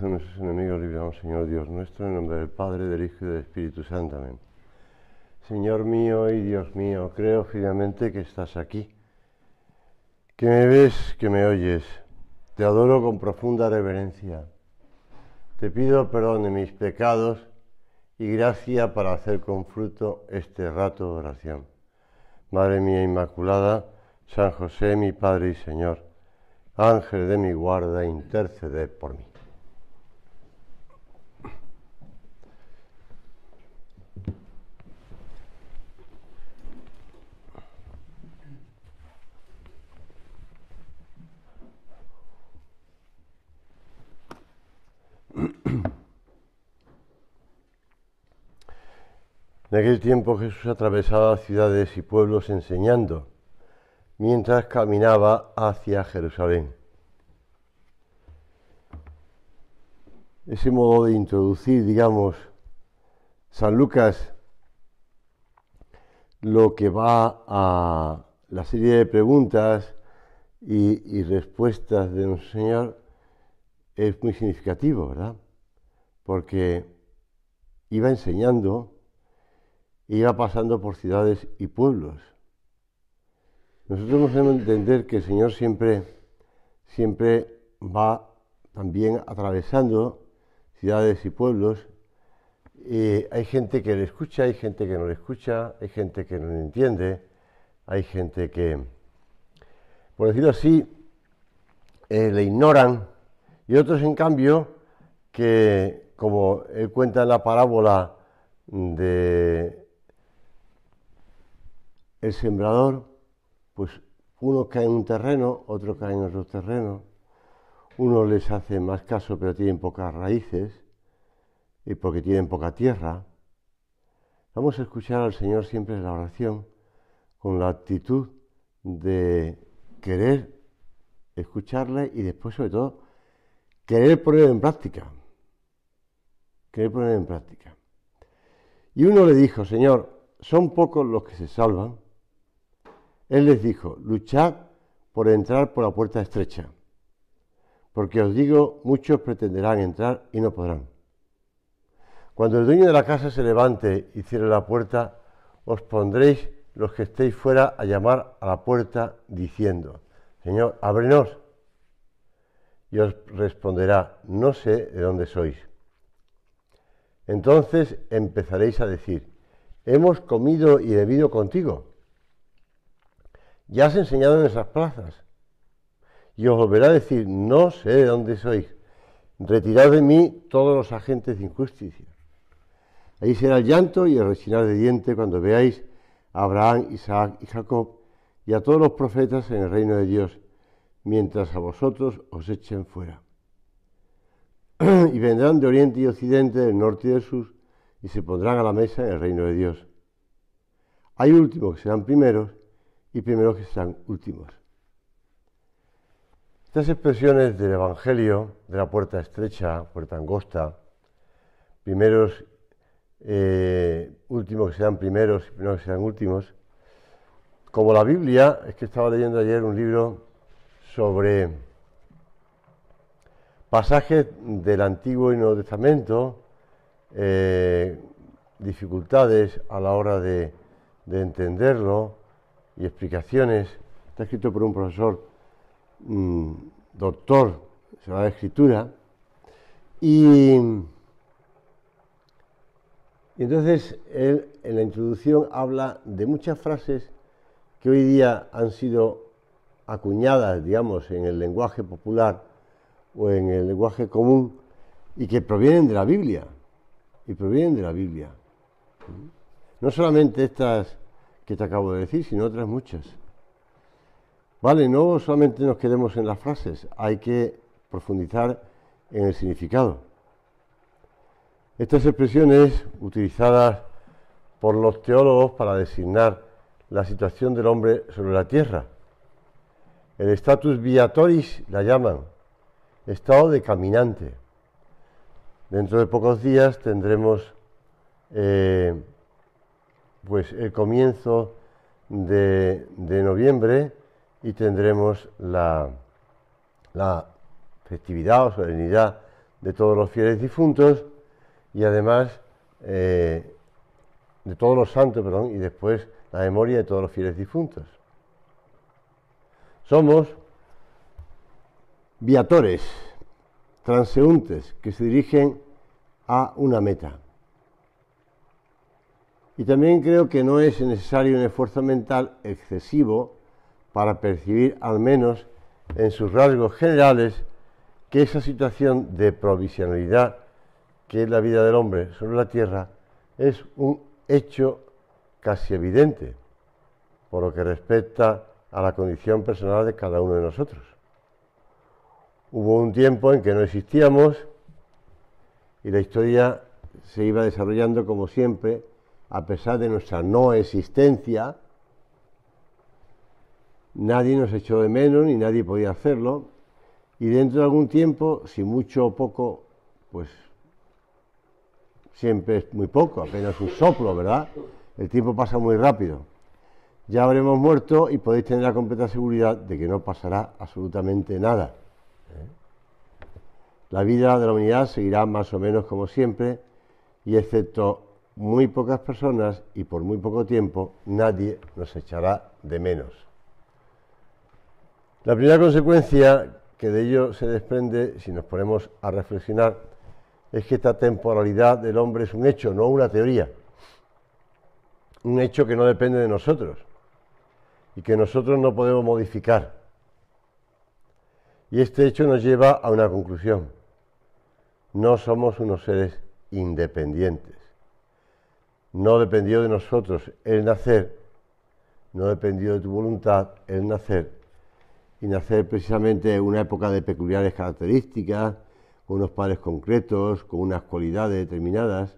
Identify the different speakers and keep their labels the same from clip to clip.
Speaker 1: de nuestros enemigos, libramos, Señor Dios nuestro, en nombre del Padre, del Hijo y del Espíritu Santo. Amén. Señor mío y Dios mío, creo fielmente que estás aquí, que me ves, que me oyes. Te adoro con profunda reverencia. Te pido perdón de mis pecados y gracia para hacer con fruto este rato de oración. Madre mía Inmaculada, San José, mi Padre y Señor, Ángel de mi guarda, intercede por mí. En aquel tiempo Jesús atravesaba ciudades y pueblos enseñando, mientras caminaba hacia Jerusalén. Ese modo de introducir, digamos, San Lucas, lo que va a la serie de preguntas y, respuestas de nuestro Señor, es muy significativo, ¿verdad? Porque iba enseñando, y iba pasando por ciudades y pueblos. Nosotros hemos de entender que el Señor siempre, siempre va también atravesando ciudades y pueblos. Y hay gente que le escucha, hay gente que no le escucha, hay gente que no le entiende, hay gente que, por decirlo así, eh, le ignoran y otros, en cambio, que, como él cuenta en la parábola de el sembrador, pues uno cae en un terreno, otro cae en otro terreno, Uno les hace más caso pero tienen pocas raíces y porque tienen poca tierra. Vamos a escuchar al Señor siempre en la oración con la actitud de querer escucharle y después sobre todo querer poner en práctica. Querer poner en práctica. Y uno le dijo, Señor, son pocos los que se salvan él les dijo, luchad por entrar por la puerta estrecha, porque os digo, muchos pretenderán entrar y no podrán. Cuando el dueño de la casa se levante y cierre la puerta, os pondréis los que estéis fuera a llamar a la puerta diciendo, Señor, ábrenos. Y os responderá, no sé de dónde sois. Entonces empezaréis a decir, hemos comido y bebido contigo ya has enseñado en esas plazas. Y os volverá a decir, no sé de dónde sois. Retirad de mí todos los agentes de injusticia. Ahí será el llanto y el rechinar de diente cuando veáis a Abraham, Isaac y Jacob y a todos los profetas en el reino de Dios, mientras a vosotros os echen fuera. y vendrán de oriente y occidente, del norte y del sur, y se pondrán a la mesa en el reino de Dios. Hay últimos que serán primeros y primeros que sean últimos. Estas expresiones del Evangelio, de la puerta estrecha, puerta angosta, primeros, eh, últimos que sean primeros y primeros que sean últimos, como la Biblia, es que estaba leyendo ayer un libro sobre pasajes del Antiguo y Nuevo Testamento, eh, dificultades a la hora de entenderlo, y explicaciones. Está escrito por un profesor mm, doctor, se la escritura. Y, y entonces él en la introducción habla de muchas frases que hoy día han sido acuñadas, digamos, en el lenguaje popular o en el lenguaje común y que provienen de la Biblia. Y provienen de la Biblia. No solamente estas que te acabo de decir, sino otras muchas. Vale, no solamente nos quedemos en las frases, hay que profundizar en el significado. Estas expresiones utilizadas por los teólogos para designar la situación del hombre sobre la tierra. El status viatoris la llaman, estado de caminante. Dentro de pocos días tendremos eh, pues el comienzo de, noviembre y tendremos la, festividad o solemnidad de todos los fieles difuntos y además eh, de todos los santos, perdón, y después la memoria de todos los fieles difuntos. Somos viatores, transeúntes que se dirigen a una meta. Y también creo que no es necesario un esfuerzo mental excesivo para percibir, al menos en sus rasgos generales, que esa situación de provisionalidad que es la vida del hombre sobre la tierra es un hecho casi evidente por lo que respecta a la condición personal de cada uno de nosotros. Hubo un tiempo en que no existíamos y la historia se iba desarrollando como siempre a pesar de nuestra no existencia, nadie nos echó de menos ni nadie podía hacerlo. Y dentro de algún tiempo, si mucho o poco, pues siempre es muy poco, apenas un soplo, ¿verdad? El tiempo pasa muy rápido. Ya habremos muerto y podéis tener la completa seguridad de que no pasará absolutamente nada. ¿eh? La vida de la humanidad seguirá más o menos como siempre y excepto muy pocas personas y por muy poco tiempo nadie nos echará de menos. La primera consecuencia que de ello se desprende, si nos ponemos a reflexionar, es que esta temporalidad del hombre es un hecho, no una teoría. Un hecho que no depende de nosotros y que nosotros no podemos modificar. Y este hecho nos lleva a una conclusión. No somos unos seres independientes. No dependió de nosotros el nacer, no dependió de tu voluntad el nacer. Y nacer precisamente en una época de peculiares características, con unos padres concretos, con unas cualidades determinadas.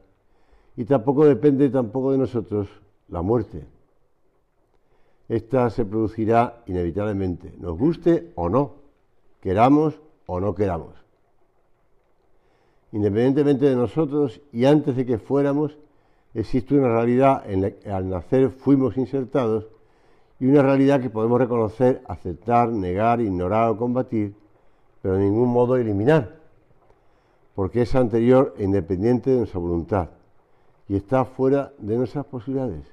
Speaker 1: Y tampoco depende tampoco de nosotros la muerte. Esta se producirá inevitablemente, nos guste o no, queramos o no queramos. Independientemente de nosotros y antes de que fuéramos, existe una realidad en la que al nacer fuimos insertados y una realidad que podemos reconocer, aceptar, negar, ignorar o combatir, pero de ningún modo eliminar, porque es anterior e independiente de nuestra voluntad y está fuera de nuestras posibilidades.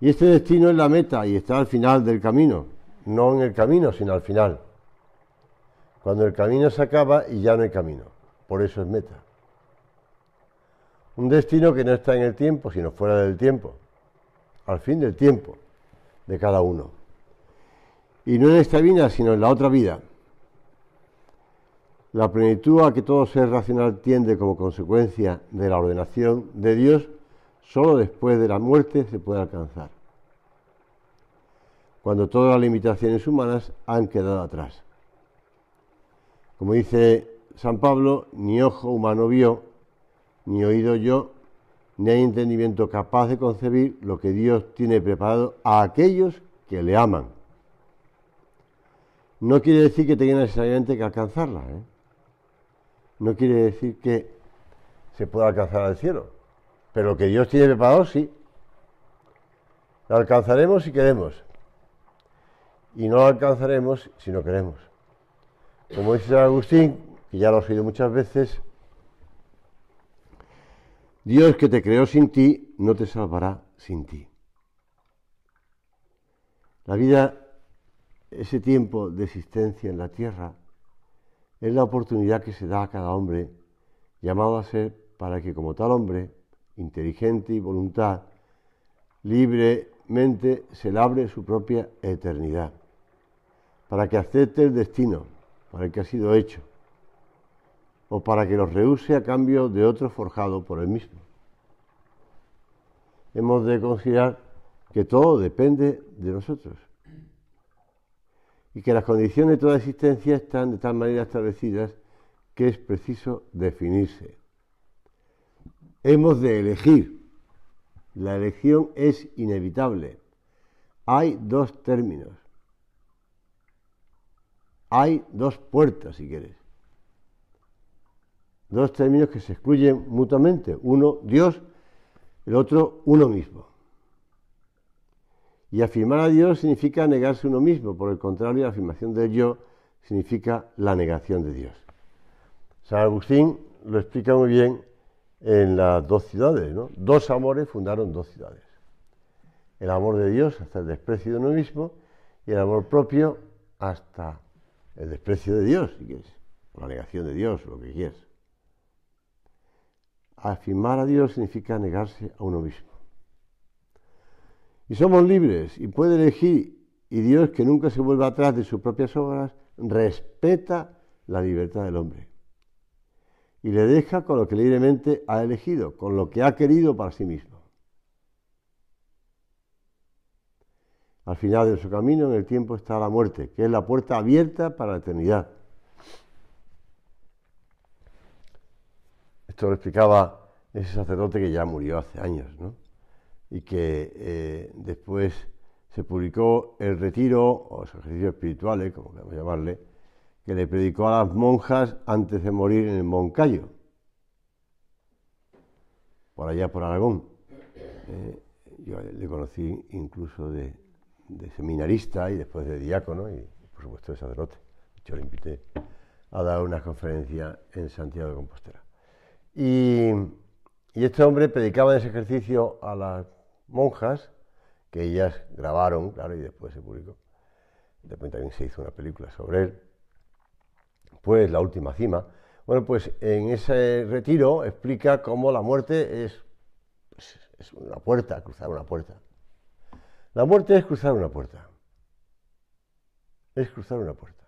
Speaker 1: Y este destino es la meta y está al final del camino, no en el camino, sino al final. Cuando el camino se acaba y ya no hay camino, por eso es meta. Un destino que no está en el tiempo, sino fuera del tiempo, al fin del tiempo de cada uno. Y no en esta vida, sino en la otra vida. La plenitud a que todo ser racional tiende como consecuencia de la ordenación de Dios, solo después de la muerte se puede alcanzar, cuando todas las limitaciones humanas han quedado atrás. Como dice San Pablo, ni ojo humano vio, ni oído yo, ni hay entendimiento capaz de concebir lo que Dios tiene preparado a aquellos que le aman. No quiere decir que tenga necesariamente que alcanzarla. ¿eh? No quiere decir que se pueda alcanzar al cielo. Pero lo que Dios tiene preparado, sí. Lo alcanzaremos si queremos. Y no alcanzaremos si no queremos. Como dice Agustín, que ya lo he oído muchas veces, Dios que te creó sin ti, no te salvará sin ti. La vida, ese tiempo de existencia en la tierra, es la oportunidad que se da a cada hombre llamado a ser para que como tal hombre, inteligente y voluntad, libremente se labre su propia eternidad, para que acepte el destino para el que ha sido hecho o para que los rehúse a cambio de otro forjado por él mismo. Hemos de considerar que todo depende de nosotros y que las condiciones de toda existencia están de tal manera establecidas que es preciso definirse. Hemos de elegir. La elección es inevitable. Hay dos términos. Hay dos puertas, si quieres. Dos términos que se excluyen mutuamente. Uno, Dios, el otro, uno mismo. Y afirmar a Dios significa negarse uno mismo. Por el contrario, la afirmación del yo significa la negación de Dios. San Agustín lo explica muy bien en las dos ciudades. Dos amores fundaron dos ciudades. El amor de Dios hasta el desprecio de uno mismo y el amor propio hasta el desprecio de Dios, la negación de Dios, lo que quieras afirmar a Dios significa negarse a uno mismo. Y somos libres y puede elegir, y Dios, que nunca se vuelve atrás de sus propias obras, respeta la libertad del hombre. Y le deja con lo que libremente ha elegido, con lo que ha querido para sí mismo. Al final de su camino, en el tiempo, está la muerte, que es la puerta abierta para la eternidad Esto lo explicaba ese sacerdote que ya murió hace años, Y que eh, después se publicó el retiro o los ejercicios espirituales, como queramos llamarle, que le predicó a las monjas antes de morir en el Moncayo, por allá por Aragón. Eh, yo le conocí incluso de, seminarista y después de diácono y por supuesto de sacerdote. Yo le invité a dar una conferencia en Santiago de Compostela. Y, este hombre predicaba ese ejercicio a las monjas, que ellas grabaron, claro, y después se publicó. Después también se hizo una película sobre él. Pues La Última Cima. Bueno, pues en ese retiro explica cómo la muerte es pues, una puerta, cruzar una puerta. La muerte es cruzar una puerta. Es cruzar una puerta.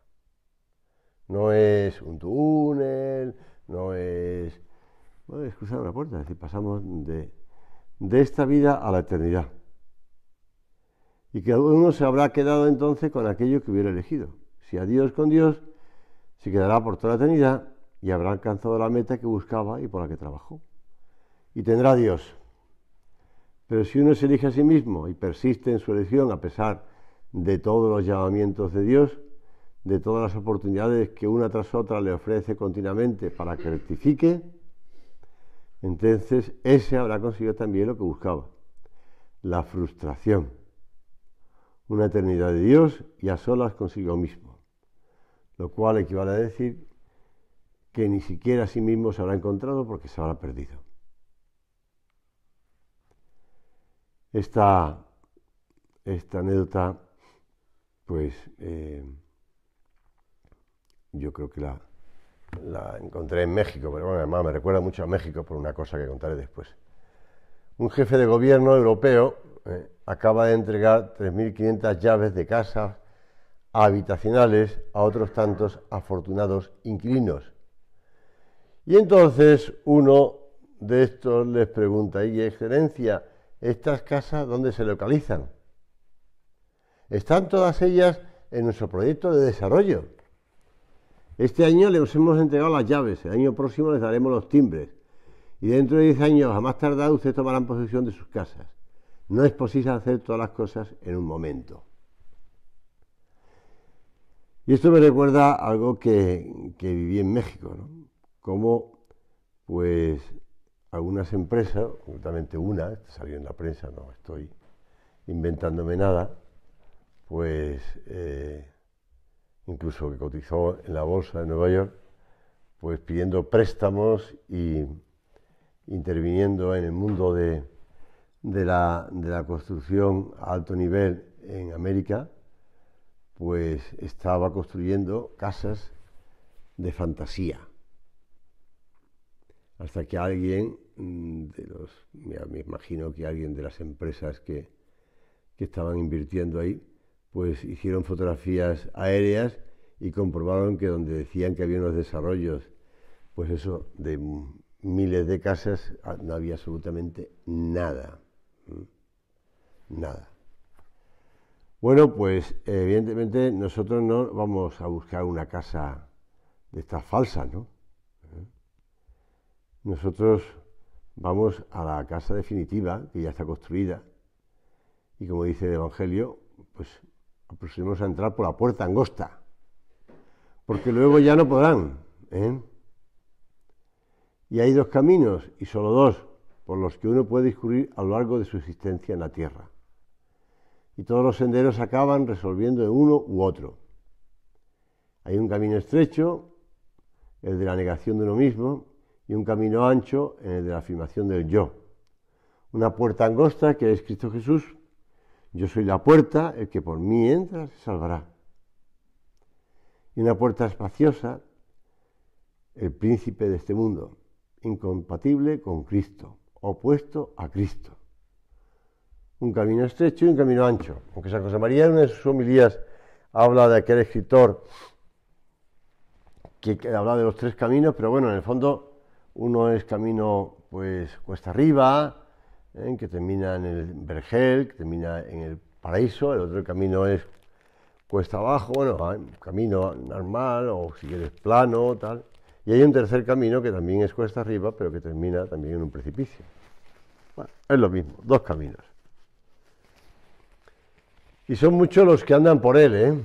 Speaker 1: No es un túnel, no es es cruzar una puerta, es decir, pasamos de, de esta vida a la eternidad. Y que uno se habrá quedado entonces con aquello que hubiera elegido. Si a Dios con Dios, se quedará por toda la eternidad y habrá alcanzado la meta que buscaba y por la que trabajó. Y tendrá Dios. Pero si uno se elige a sí mismo y persiste en su elección a pesar de todos los llamamientos de Dios, de todas las oportunidades que una tras otra le ofrece continuamente para que rectifique, entonces, ese habrá conseguido también lo que buscaba, la frustración, una eternidad de Dios y a solas consigo mismo, lo cual equivale a decir que ni siquiera a sí mismo se habrá encontrado porque se habrá perdido. Esta, anécdota, pues eh, yo creo que la, la encontré en México, pero bueno, además me recuerda mucho a México por una cosa que contaré después. Un jefe de gobierno europeo eh, acaba de entregar 3.500 llaves de casas habitacionales a otros tantos afortunados inquilinos. Y entonces uno de estos les pregunta, y excelencia, ¿estas casas dónde se localizan? Están todas ellas en nuestro proyecto de desarrollo, este año les hemos entregado las llaves, el año próximo les daremos los timbres. Y dentro de 10 años, a más tardar, ustedes tomarán posesión de sus casas. No es posible hacer todas las cosas en un momento. Y esto me recuerda algo que, viví en México, ¿no? Como, pues, algunas empresas, justamente una, salió en la prensa, no estoy inventándome nada, pues eh, incluso que cotizó en la bolsa de Nueva York, pues pidiendo préstamos y interviniendo en el mundo de, la, construcción a alto nivel en América, pues estaba construyendo casas de fantasía. Hasta que alguien mm, de los, me imagino que alguien de las empresas que estaban invirtiendo ahí, pues hicieron fotografías aéreas y comprobaron que donde decían que había unos desarrollos, pues eso, de miles de casas, ah, no había absolutamente nada. Nada. Bueno, pues evidentemente nosotros no vamos a buscar una casa de estas falsas, ¿no? ¿Eh? Nosotros vamos a la casa definitiva, que ya está construida, y como dice el Evangelio, pues aproximamos pues a entrar por la puerta angosta, porque luego ya no podrán. ¿eh? Y hay dos caminos, y solo dos, por los que uno puede discurrir a lo largo de su existencia en la tierra. Y todos los senderos acaban resolviendo en uno u otro. Hay un camino estrecho, el de la negación de uno mismo, y un camino ancho, el de la afirmación del yo. Una puerta angosta que es Cristo Jesús, yo soy la puerta, el que por mí entra se salvará. Y una puerta espaciosa, el príncipe de este mundo, incompatible con Cristo, opuesto a Cristo. Un camino estrecho y un camino ancho. Aunque San José María en una de sus homilías habla de aquel escritor que habla de los tres caminos, pero bueno, en el fondo uno es camino pues cuesta arriba, ¿eh? que termina en el vergel, que termina en el paraíso, el otro camino es cuesta abajo, bueno, camino normal o si quieres plano, tal. Y hay un tercer camino que también es cuesta arriba, pero que termina también en un precipicio. Bueno, es lo mismo, dos caminos. Y son muchos los que andan por él, ¿eh?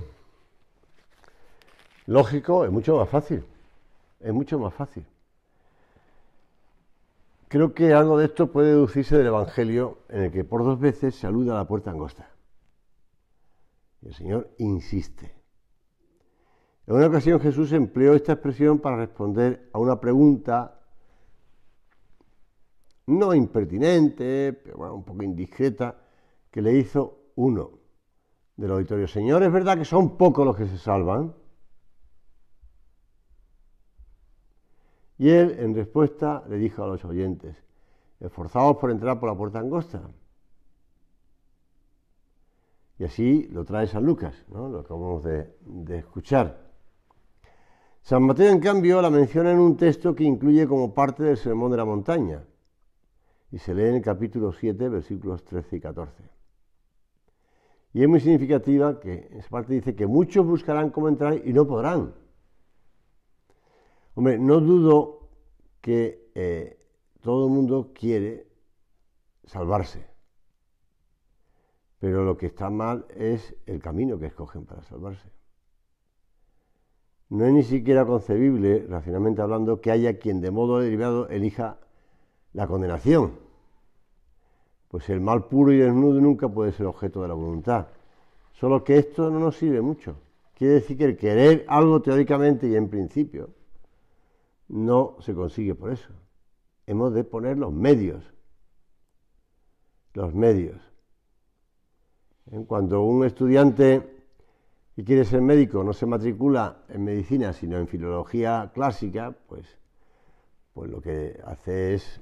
Speaker 1: Lógico, es mucho más fácil. Es mucho más fácil. Creo que algo de esto puede deducirse del Evangelio en el que por dos veces se alude a la puerta angosta. El Señor insiste. En una ocasión Jesús empleó esta expresión para responder a una pregunta no impertinente, pero bueno, un poco indiscreta, que le hizo uno del auditorio. Señor, ¿es verdad que son pocos los que se salvan? Y él, en respuesta, le dijo a los oyentes, esforzaos por entrar por la puerta angosta. Y así lo trae San Lucas, ¿no? lo acabamos de, de escuchar. San Mateo, en cambio, la menciona en un texto que incluye como parte del Sermón de la Montaña, y se lee en el capítulo 7, versículos 13 y 14. Y es muy significativa que esa parte dice que muchos buscarán cómo entrar y no podrán. Hombre, no dudo que eh, todo el mundo quiere salvarse, pero lo que está mal es el camino que escogen para salvarse. No es ni siquiera concebible, racionalmente hablando, que haya quien de modo derivado elija la condenación. Pues el mal puro y desnudo nunca puede ser objeto de la voluntad. Solo que esto no nos sirve mucho. Quiere decir que el querer algo teóricamente y en principio no se consigue por eso. Hemos de poner los medios. Los medios. En ¿Eh? cuanto un estudiante que quiere ser médico no se matricula en medicina, sino en filología clásica, pues, pues lo que hace es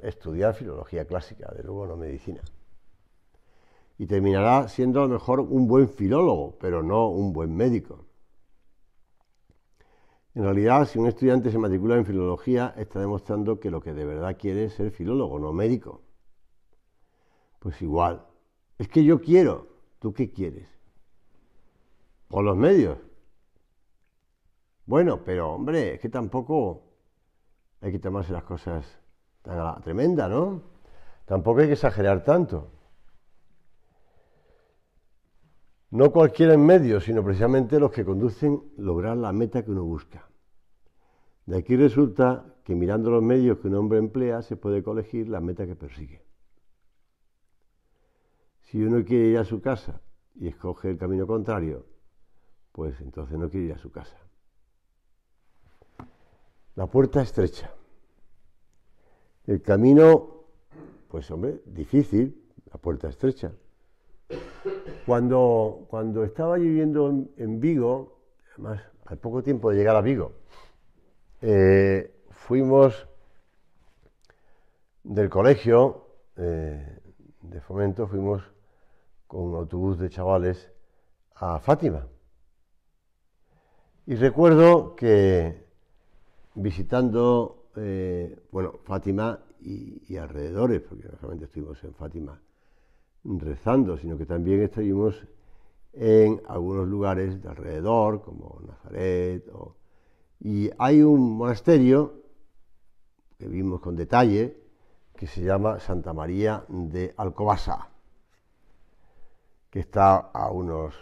Speaker 1: estudiar filología clásica, de luego no medicina. Y terminará siendo a lo mejor un buen filólogo, pero no un buen médico. En realidad, si un estudiante se matricula en filología, está demostrando que lo que de verdad quiere es ser filólogo, no médico. Pues igual. Es que yo quiero. ¿Tú qué quieres? Por los medios. Bueno, pero hombre, es que tampoco hay que tomarse las cosas tan la tremenda, ¿no? Tampoco hay que exagerar tanto. No cualquiera en medio, sino precisamente los que conducen lograr la meta que uno busca. De aquí resulta que mirando los medios que un hombre emplea se puede colegir la meta que persigue. Si uno quiere ir a su casa y escoge el camino contrario, pues entonces no quiere ir a su casa. La puerta estrecha. El camino, pues hombre, difícil, la puerta estrecha. Cuando, cuando estaba viviendo en, Vigo, además, al poco tiempo de llegar a Vigo, eh, fuimos del colegio eh, de fomento, fuimos con un autobús de chavales a Fátima. Y recuerdo que visitando, eh, bueno, Fátima y, alrededores, porque realmente estuvimos en Fátima, rezando, sino que también estuvimos en algunos lugares de alrededor, como Nazaret. Y hay un monasterio que vimos con detalle, que se llama Santa María de Alcobasa, que está a unos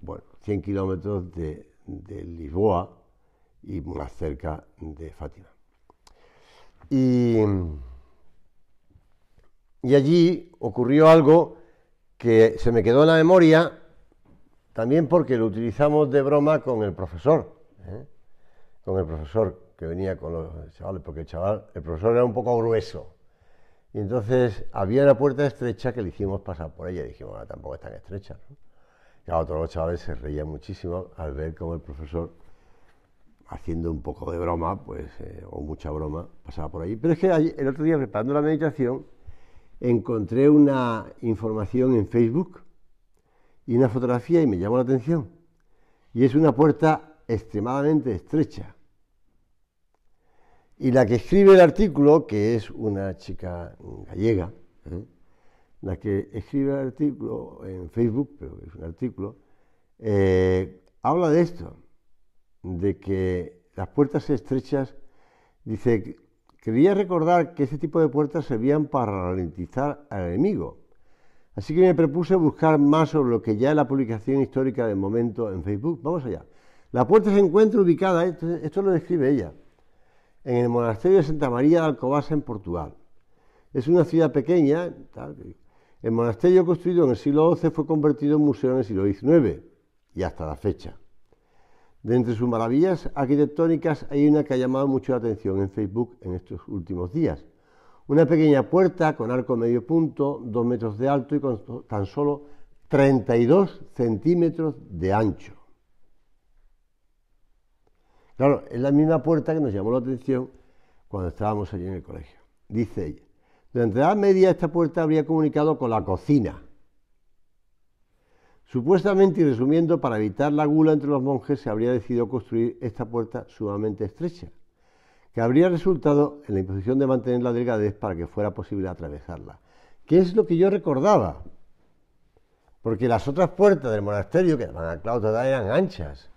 Speaker 1: bueno, 100 kilómetros de, de Lisboa y más cerca de Fátima. Y y allí ocurrió algo que se me quedó en la memoria, también porque lo utilizamos de broma con el profesor, ¿eh? con el profesor que venía con los chavales, porque el chaval, el profesor era un poco grueso. Y entonces había una puerta estrecha que le hicimos pasar por ella y dijimos, bueno, ah, tampoco es tan estrecha. ¿no? Claro, todos los chavales se reían muchísimo al ver cómo el profesor, haciendo un poco de broma, pues, eh, o mucha broma, pasaba por ahí. Pero es que el otro día, preparando la meditación, encontré una información en Facebook y una fotografía y me llamó la atención. Y es una puerta extremadamente estrecha. Y la que escribe el artículo, que es una chica gallega, ¿eh? la que escribe el artículo en Facebook, pero es un artículo, eh, habla de esto, de que las puertas estrechas, dice, Quería recordar que este tipo de puertas servían para ralentizar al enemigo. Así que me propuse buscar más sobre lo que ya es la publicación histórica del momento en Facebook. Vamos allá. La puerta se encuentra ubicada, esto, lo describe ella, en el monasterio de Santa María de Alcobasa en Portugal. Es una ciudad pequeña. el monasterio construido en el siglo XII fue convertido en museo en el siglo XIX y hasta la fecha. De entre sus maravillas arquitectónicas hay una que ha llamado mucho la atención en Facebook en estos últimos días. Una pequeña puerta con arco medio punto, dos metros de alto y con tan solo 32 centímetros de ancho. Claro, es la misma puerta que nos llamó la atención cuando estábamos allí en el colegio. Dice ella, durante la Edad Media esta puerta habría comunicado con la cocina, Supuestamente y resumiendo, para evitar la gula entre los monjes se habría decidido construir esta puerta sumamente estrecha, que habría resultado en la imposición de mantener la delgadez para que fuera posible atravesarla. ¿Qué es lo que yo recordaba? Porque las otras puertas del monasterio, que eran a eran anchas,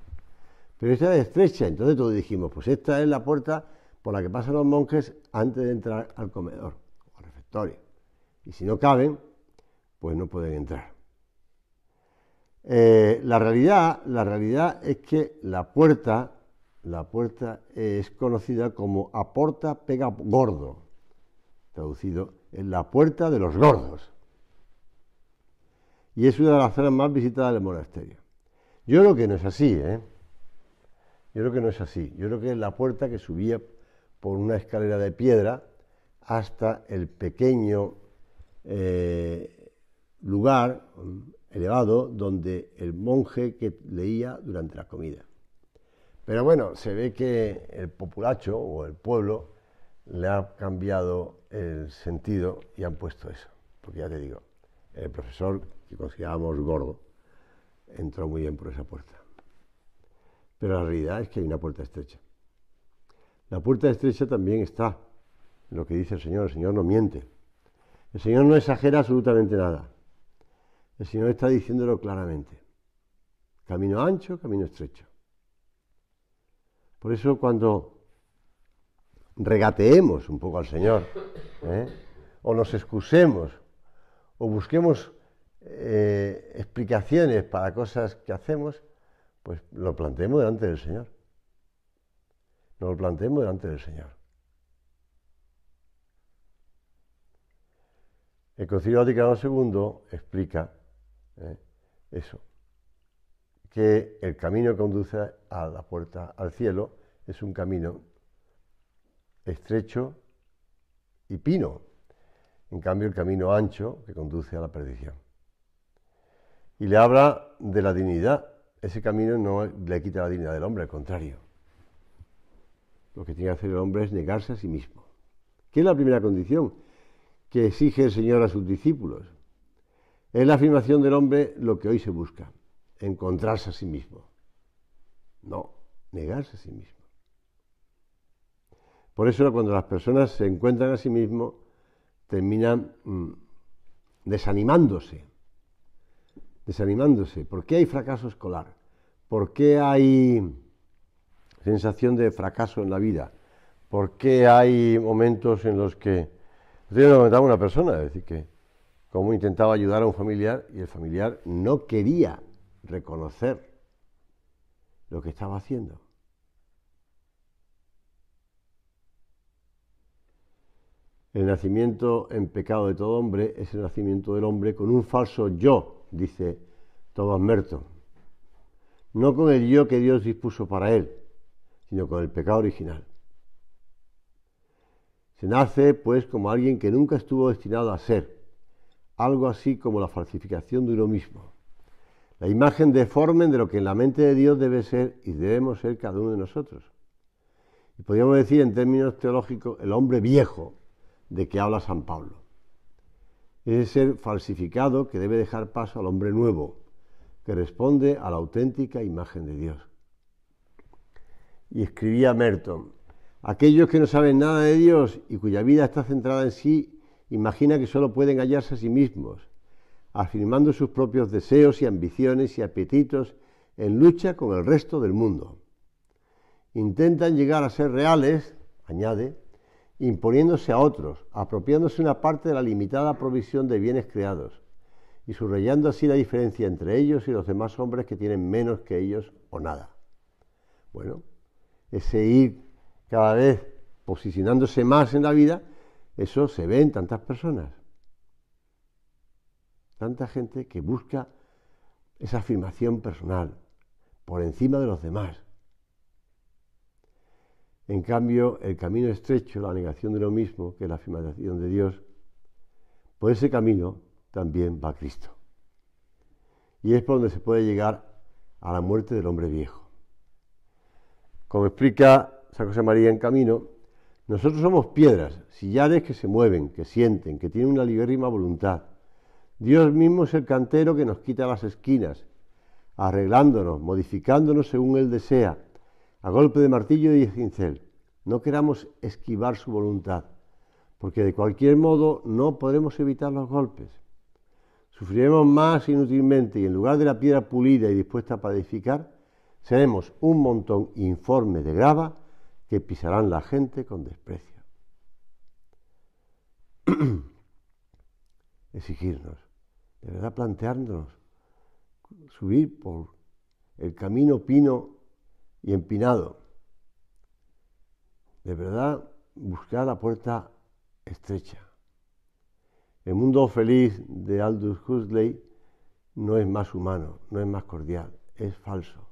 Speaker 1: pero esta era estrecha. Entonces todos dijimos, pues esta es la puerta por la que pasan los monjes antes de entrar al comedor o al refectorio. Y si no caben, pues no pueden entrar. Eh, la, realidad, la realidad es que la puerta, la puerta es conocida como aporta pega gordo, traducido en la puerta de los gordos. Y es una de las zonas más visitadas del monasterio. Yo creo que no es así, ¿eh? Yo creo que no es así. Yo creo que es la puerta que subía por una escalera de piedra hasta el pequeño eh, lugar, elevado donde el monje que leía durante la comida. Pero bueno, se ve que el populacho o el pueblo le ha cambiado el sentido y han puesto eso. Porque ya te digo, el profesor que considerábamos gordo entró muy bien por esa puerta. Pero la realidad es que hay una puerta estrecha. La puerta estrecha también está lo que dice el Señor. El Señor no miente. El Señor no exagera absolutamente nada. El Señor está diciéndolo claramente. Camino ancho, camino estrecho. Por eso cuando regateemos un poco al Señor, ¿eh? o nos excusemos, o busquemos eh, explicaciones para cosas que hacemos, pues lo planteemos delante del Señor. no lo planteemos delante del Señor. El Concilio Vaticano II explica ¿eh? Eso, que el camino que conduce a la puerta al cielo es un camino estrecho y pino, en cambio el camino ancho que conduce a la perdición. Y le habla de la dignidad, ese camino no le quita la dignidad del hombre, al contrario. Lo que tiene que hacer el hombre es negarse a sí mismo, que es la primera condición que exige el Señor a sus discípulos. Es la afirmación del hombre lo que hoy se busca, encontrarse a sí mismo. No, negarse a sí mismo. Por eso cuando las personas se encuentran a sí mismo, terminan mm, desanimándose. Desanimándose. ¿Por qué hay fracaso escolar? ¿Por qué hay sensación de fracaso en la vida? ¿Por qué hay momentos en los que... Yo que comentaba una persona, es decir, que cómo intentaba ayudar a un familiar y el familiar no quería reconocer lo que estaba haciendo. El nacimiento en pecado de todo hombre es el nacimiento del hombre con un falso yo, dice Thomas Merton. No con el yo que Dios dispuso para él, sino con el pecado original. Se nace, pues, como alguien que nunca estuvo destinado a ser, algo así como la falsificación de uno mismo. La imagen deforme de lo que en la mente de Dios debe ser y debemos ser cada uno de nosotros. Y podríamos decir en términos teológicos el hombre viejo de que habla San Pablo. Ese ser falsificado que debe dejar paso al hombre nuevo, que responde a la auténtica imagen de Dios. Y escribía Merton, aquellos que no saben nada de Dios y cuya vida está centrada en sí imagina que solo pueden hallarse a sí mismos, afirmando sus propios deseos y ambiciones y apetitos en lucha con el resto del mundo. Intentan llegar a ser reales, añade, imponiéndose a otros, apropiándose una parte de la limitada provisión de bienes creados y subrayando así la diferencia entre ellos y los demás hombres que tienen menos que ellos o nada. Bueno, ese ir cada vez posicionándose más en la vida eso se ve en tantas personas. Tanta gente que busca esa afirmación personal por encima de los demás. En cambio, el camino estrecho, la negación de lo mismo, que la afirmación de Dios, por ese camino también va Cristo. Y es por donde se puede llegar a la muerte del hombre viejo. Como explica San José María en Camino, nosotros somos piedras, sillares que se mueven, que sienten, que tienen una libérrima voluntad. Dios mismo es el cantero que nos quita las esquinas, arreglándonos, modificándonos según Él desea, a golpe de martillo y de cincel. No queramos esquivar su voluntad, porque de cualquier modo no podremos evitar los golpes. Sufriremos más inútilmente y en lugar de la piedra pulida y dispuesta a edificar, seremos un montón informe de grava que pisarán la gente con desprecio. Exigirnos, de verdad plantearnos subir por el camino pino y empinado. De verdad buscar la puerta estrecha. El mundo feliz de Aldous Huxley no es más humano, no es más cordial, es falso.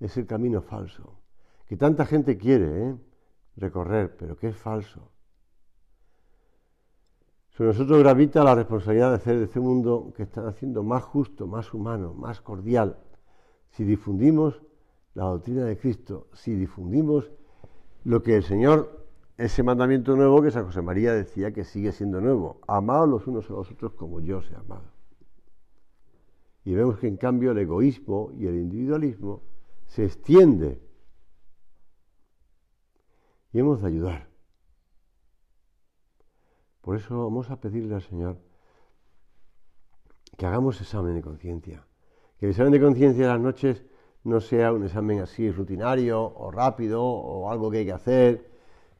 Speaker 1: Es el camino falso que tanta gente quiere ¿eh? recorrer, pero que es falso. Sobre nosotros gravita la responsabilidad de hacer de este mundo que están haciendo más justo, más humano, más cordial, si difundimos la doctrina de Cristo, si difundimos lo que el Señor, ese mandamiento nuevo que San José María decía que sigue siendo nuevo, amados los unos a los otros como yo os he amado. Y vemos que en cambio el egoísmo y el individualismo se extiende y hemos de ayudar. Por eso vamos a pedirle al Señor que hagamos examen de conciencia. Que el examen de conciencia de las noches no sea un examen así rutinario o rápido o algo que hay que hacer,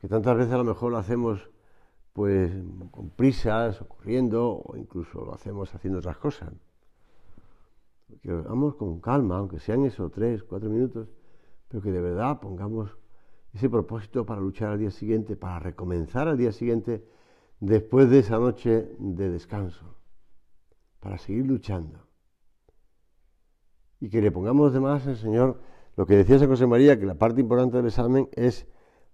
Speaker 1: que tantas veces a lo mejor lo hacemos pues con prisas, o corriendo, o incluso lo hacemos haciendo otras cosas. Que hagamos con calma, aunque sean esos tres, cuatro minutos, pero que de verdad pongamos ese propósito para luchar al día siguiente, para recomenzar al día siguiente después de esa noche de descanso, para seguir luchando. Y que le pongamos de más al Señor lo que decía San José María, que la parte importante del examen es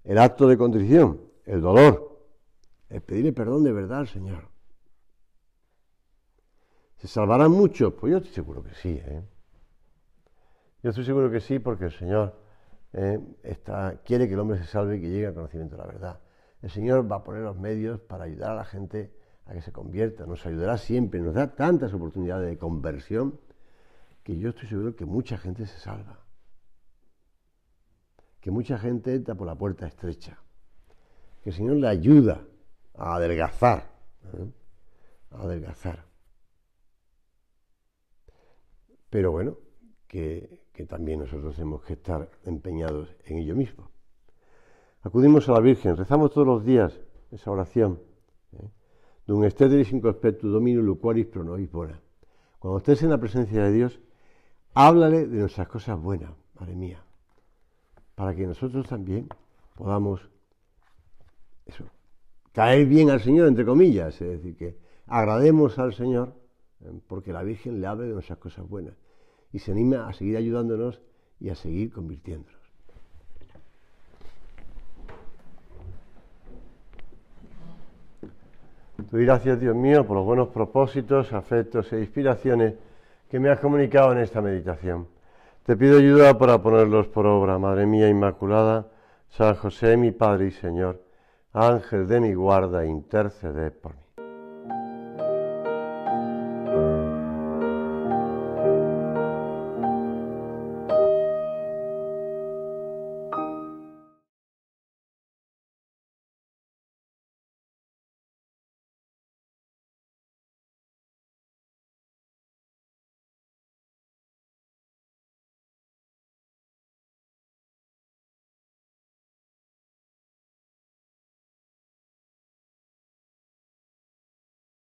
Speaker 1: el acto de contrición, el dolor, el pedirle perdón de verdad al Señor. ¿Se salvarán muchos? Pues yo estoy seguro que sí. ¿eh? Yo estoy seguro que sí porque el Señor ¿eh? quiere que el hombre se salve y que llegue al conocimiento de la verdad. El Señor va a poner los medios para ayudar a la gente a que se convierta, nos ayudará siempre, nos da tantas oportunidades de conversión que yo estoy seguro que mucha gente se salva, que mucha gente entra por la puerta estrecha, que el Señor le ayuda a adelgazar, ¿eh? a adelgazar. Pero bueno, que, que también nosotros tenemos que estar empeñados en ello mismo. Acudimos a la Virgen, rezamos todos los días esa oración. ¿eh? Dun in in conspectu lucuaris pro nobis bona. Cuando estés en la presencia de Dios, háblale de nuestras cosas buenas, madre mía, para que nosotros también podamos eso, caer bien al Señor, entre comillas, es decir, que agrademos al Señor ¿eh? porque la Virgen le hable de nuestras cosas buenas y se anima a seguir ayudándonos y a seguir convirtiéndonos. Te doy gracias, Dios mío, por los buenos propósitos, afectos e inspiraciones que me has comunicado en esta meditación. Te pido ayuda para ponerlos por obra, Madre mía Inmaculada, San José, mi Padre y Señor, Ángel de mi guarda, intercede por mí.